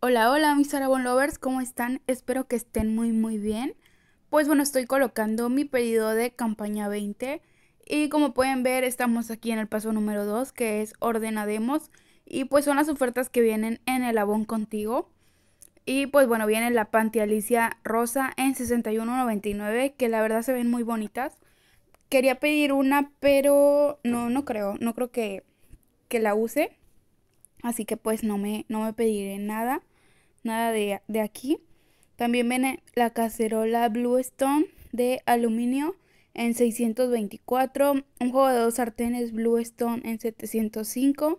Hola, hola mis Arabon Lovers, ¿cómo están? Espero que estén muy muy bien. Pues bueno, estoy colocando mi pedido de campaña 20 y como pueden ver estamos aquí en el paso número 2 que es ordenademos y pues son las ofertas que vienen en el abón contigo. Y pues bueno, viene la Alicia rosa en 61.99 que la verdad se ven muy bonitas. Quería pedir una, pero no no creo, no creo que que la use. Así que pues no me, no me pediré nada nada de, de aquí. También viene la cacerola Blue Stone de aluminio en 624, un juego de dos sartenes Blue Stone en 705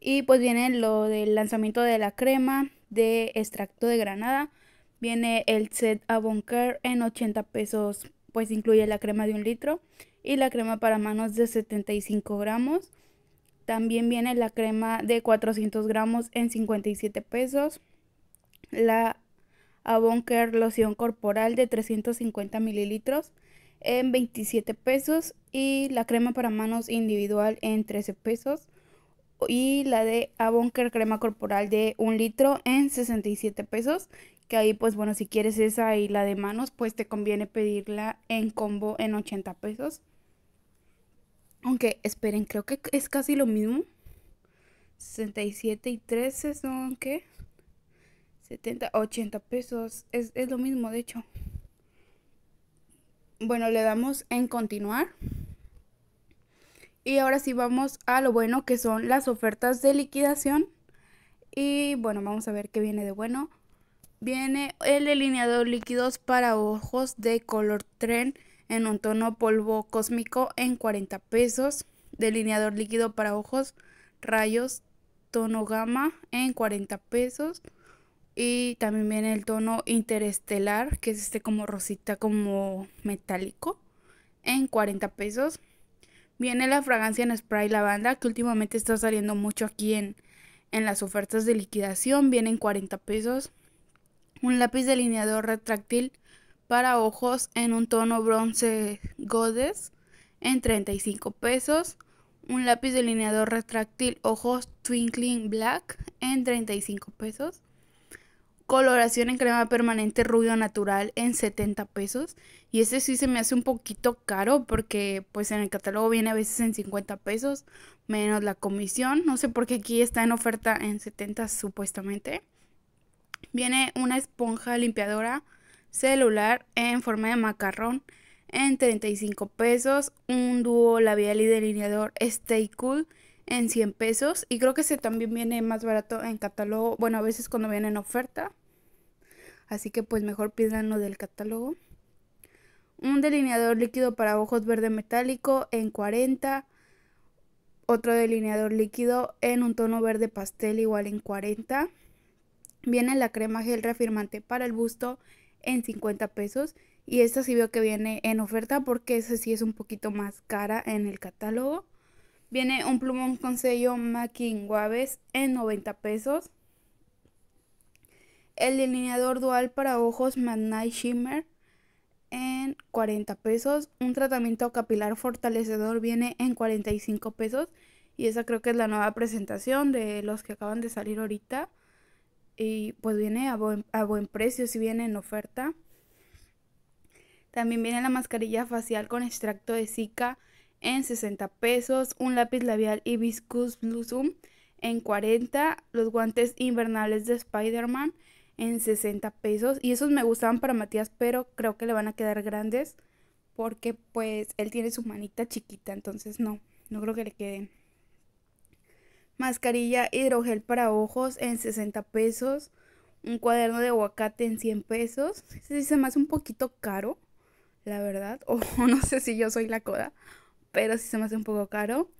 y pues viene lo del lanzamiento de la crema de extracto de granada. Viene el set Care en 80 pesos, pues incluye la crema de un litro y la crema para manos de 75 gramos. También viene la crema de 400 gramos en 57 pesos la Avonker loción corporal de 350 mililitros en 27 pesos y la crema para manos individual en 13 pesos y la de Avonker crema corporal de 1 litro en 67 pesos que ahí pues bueno si quieres esa y la de manos pues te conviene pedirla en combo en 80 pesos aunque esperen creo que es casi lo mismo 67 y 13 son que 70, 80 pesos. Es, lo mismo, de hecho. Bueno, le damos en continuar. Y ahora sí vamos a lo bueno que son las ofertas de liquidación. Y bueno, vamos a ver qué viene de bueno. Viene el delineador líquidos para ojos de color tren en un tono polvo cósmico en 40 pesos. Delineador líquido para ojos, rayos, tono gama en 40 pesos. Y también viene el tono interestelar, que es este como rosita, como metálico, en 40 pesos. Viene la fragancia en spray lavanda, que últimamente está saliendo mucho aquí en, las ofertas de liquidación. Viene en 40 pesos. Un lápiz delineador retráctil para ojos en un tono bronce godes en 35 pesos. Un lápiz delineador retráctil ojos twinkling black en 35 pesos Coloración en crema permanente rubio natural en 70 pesos. Y este sí se me hace un poquito caro porque pues en el catálogo viene a veces en 50 pesos menos la comisión. No sé por qué aquí está en oferta en 70 supuestamente. Viene una esponja limpiadora celular en forma de macarrón en 35 pesos. Un dúo labial y delineador Stay Cool en 100 pesos y creo que ese también viene más barato en catálogo, bueno, a veces cuando viene en oferta. Así que pues mejor pidan lo del catálogo. Un delineador líquido para ojos verde metálico en 40. Otro delineador líquido en un tono verde pastel igual en 40. Viene la crema gel reafirmante para el busto en 50 pesos. Y esta sí veo que viene en oferta porque esa sí es un poquito más cara en el catálogo. Viene un plumón con sello Mackin Guaves en 90 pesos. El delineador dual para ojos Magnite Shimmer en 40 pesos. Un tratamiento capilar fortalecedor viene en 45 pesos. Y esa creo que es la nueva presentación de los que acaban de salir ahorita. Y pues viene a buen, a buen precio si viene en oferta. También viene la mascarilla facial con extracto de Zika en 60 pesos, un lápiz labial Hibiscus Blossom en 40, los guantes invernales de Spider-Man en 60 pesos y esos me gustaban para Matías, pero creo que le van a quedar grandes porque pues él tiene su manita chiquita, entonces no, no creo que le queden. Mascarilla hidrogel para ojos en 60 pesos, un cuaderno de aguacate en 100 pesos. sí se me hace un poquito caro, la verdad, o no sé si yo soy la coda pero si se me hace un poco caro.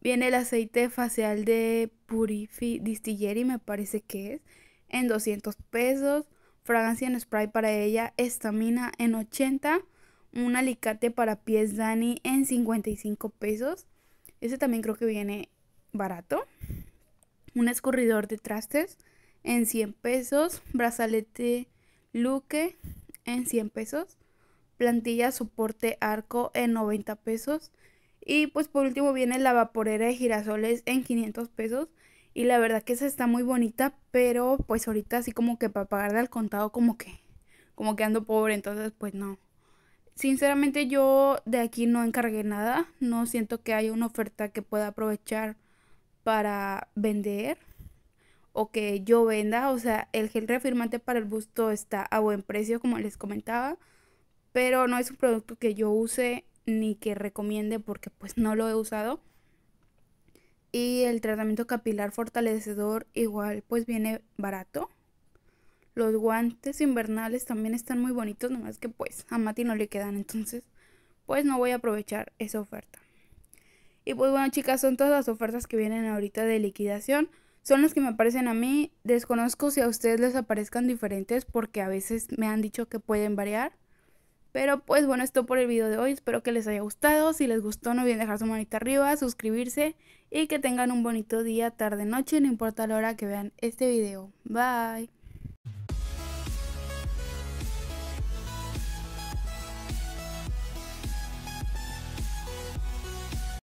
Viene el aceite facial de Purifi Distilleri, me parece que es, en 200 pesos. Fragancia en spray para ella, estamina en 80. Un alicate para pies Dani en 55 pesos. Ese también creo que viene barato. Un escurridor de trastes en 100 pesos. Brazalete Luque en 100 pesos. Plantilla soporte arco en 90 pesos. Y pues por último viene la vaporera de girasoles en 500 pesos. Y la verdad que esa está muy bonita, pero pues ahorita así como que para pagarle al contado como que, como que ando pobre, entonces pues no. Sinceramente yo de aquí no encargué nada, no siento que haya una oferta que pueda aprovechar para vender o que yo venda. O sea, el gel reafirmante para el busto está a buen precio, como les comentaba, pero no es un producto que yo use ni que recomiende porque pues no lo he usado. Y el tratamiento capilar fortalecedor igual pues viene barato. Los guantes invernales también están muy bonitos, nomás que pues a Mati no le quedan, entonces pues no voy a aprovechar esa oferta. Y pues bueno chicas, son todas las ofertas que vienen ahorita de liquidación. Son las que me aparecen a mí. Desconozco si a ustedes les aparezcan diferentes porque a veces me han dicho que pueden variar. Pero pues bueno, esto por el video de hoy. Espero que les haya gustado. Si les gustó, no olviden dejar su manita arriba, suscribirse y que tengan un bonito día, tarde, noche, no importa la hora que vean este video. Bye.